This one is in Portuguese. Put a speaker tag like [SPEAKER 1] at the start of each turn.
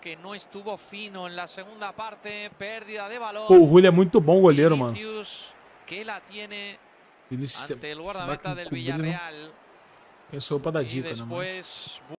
[SPEAKER 1] que não estuvo fino na segunda parte, perda de o Julio é muito bom goleiro, mano.
[SPEAKER 2] que la
[SPEAKER 3] tiene ante guardameta Villarreal.
[SPEAKER 2] Né?
[SPEAKER 4] Pensou para dar dica, né,
[SPEAKER 2] mano?